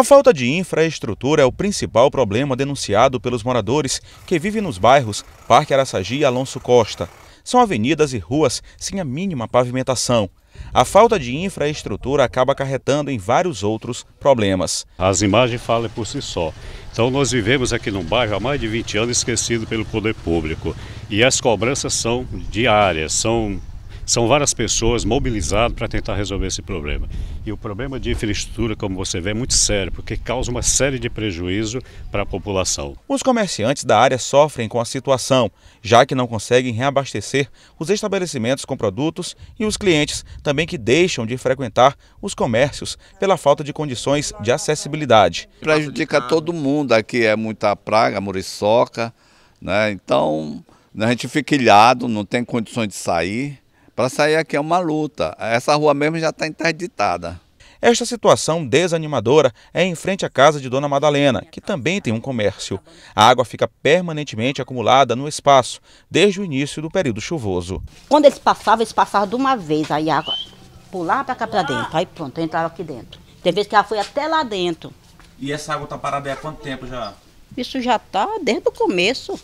A falta de infraestrutura é o principal problema denunciado pelos moradores que vivem nos bairros Parque Araçagi e Alonso Costa. São avenidas e ruas sem a mínima pavimentação. A falta de infraestrutura acaba acarretando em vários outros problemas. As imagens falam por si só. Então nós vivemos aqui num bairro há mais de 20 anos esquecido pelo poder público. E as cobranças são diárias, são são várias pessoas mobilizadas para tentar resolver esse problema. E o problema de infraestrutura, como você vê, é muito sério, porque causa uma série de prejuízo para a população. Os comerciantes da área sofrem com a situação, já que não conseguem reabastecer os estabelecimentos com produtos e os clientes também que deixam de frequentar os comércios pela falta de condições de acessibilidade. Prejudica todo mundo, aqui é muita praga, muriçoca, né? então a gente fica ilhado, não tem condições de sair. Para sair aqui é uma luta. Essa rua mesmo já está interditada. Esta situação desanimadora é em frente à casa de Dona Madalena, que também tem um comércio. A água fica permanentemente acumulada no espaço, desde o início do período chuvoso. Quando eles passavam, eles passavam de uma vez, aí a água pulava para cá para dentro, aí pronto, entrava aqui dentro. Tem vezes que ela foi até lá dentro. E essa água está parada há quanto tempo já? Isso já está desde o começo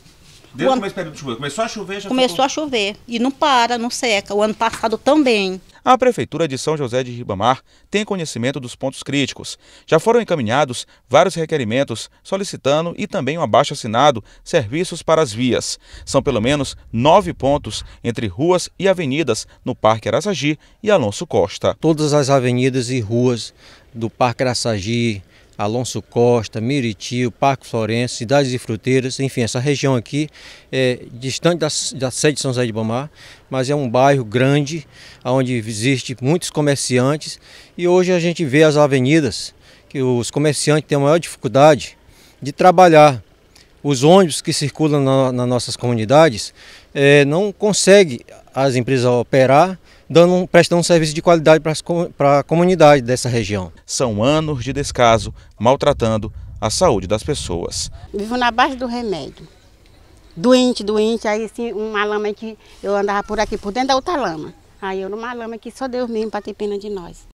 ano... de chuva, começou a chover já Começou ficou... a chover e não para, não seca. O ano passado também. A Prefeitura de São José de Ribamar tem conhecimento dos pontos críticos. Já foram encaminhados vários requerimentos solicitando e também um abaixo assinado serviços para as vias. São pelo menos nove pontos entre ruas e avenidas no Parque Araçagi e Alonso Costa. Todas as avenidas e ruas do Parque Araçagi, Alonso Costa, Miriti, Parque Florença, Cidades e Fruteiras, enfim, essa região aqui é distante da, da sede de São José de Bomar, mas é um bairro grande, onde existe muitos comerciantes e hoje a gente vê as avenidas que os comerciantes têm a maior dificuldade de trabalhar. Os ônibus que circulam na, nas nossas comunidades é, não conseguem as empresas operar dando, prestando um serviço de qualidade para a comunidade dessa região. São anos de descaso, maltratando a saúde das pessoas. Vivo na base do remédio. Doente, doente, aí sim, uma lama que eu andava por aqui, por dentro da outra lama. Aí eu numa lama que só Deus mesmo para ter pena de nós.